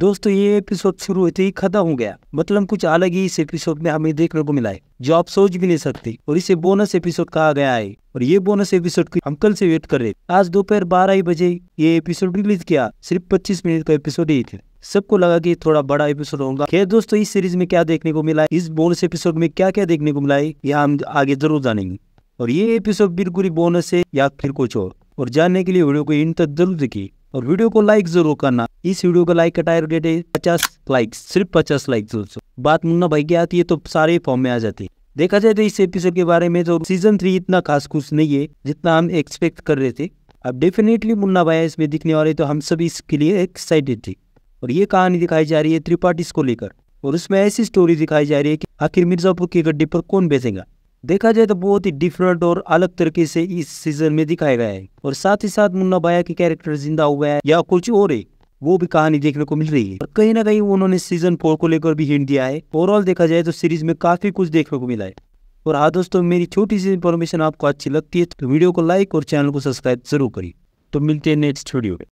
दोस्तों ये एपिसोड शुरू होते ही खत्म हो गया मतलब कुछ अलग ही इस एपिसोड में हमें देखने को मिला है जो आप सोच भी नहीं सकते और इसे बोनस एपिसोड कहा गया है और ये बोनस एपिसोड की हम कल से वेट कर रहे आज दोपहर बारह बजे ये एपिसोड रिलीज किया सिर्फ पच्चीस मिनट का एपिसोड ही थे सबको लगा कि थोड़ा बड़ा एपिसोड होगा खैर दोस्तों इस सीरीज में क्या देखने को मिला इस बोनस एपिसोड में क्या क्या देखने को मिला है ये हम आगे जरूर जानेंगे और ये एपिसोड बिल्कुल ही बोनस है या फिर कुछ और जानने के लिए वीडियो को इन तक जरूर देखिए और वीडियो को लाइक जरूर करना इस वीडियो को लाइक का टारगेट है पचास लाइक सिर्फ पचास लाइक दोस्तों बात मुन्ना भाई की आती है तो सारे फॉर्म में आ जाती है देखा जाए तो इस एपिसोड के बारे में तो सीजन थ्री इतना खास खुश नहीं है जितना हम एक्सपेक्ट कर रहे थे अब डेफिनेटली मुन्ना भाई इसमें दिखने वाले तो हम सभी इसके लिए एक्साइटेड थे और ये कहानी दिखाई जा रही है त्रिपाठीस को लेकर और उसमें ऐसी स्टोरी दिखाई जा रही है कि आखिर मिर्जापुर के गड्डी पर कौन बेचेगा देखा जाए तो बहुत ही डिफरेंट और अलग तरीके से इस सीजन में दिखाया गया है और साथ ही साथ मुन्ना भाया के कैरेक्टर जिंदा हुआ है या कुछ और है वो भी कहानी देखने को मिल रही है कहीं ना कहीं उन्होंने सीजन फोर को लेकर भी हिंट दिया है ओवरऑल देखा जाए तो सीरीज में काफी कुछ देखने को मिला है और हाँ दोस्तों मेरी छोटी सी इन्फॉर्मेशन आपको अच्छी लगती है तो वीडियो को लाइक और चैनल को सब्सक्राइब जरूर करिए तो मिलते हैं नेक्स्ट वीडियो में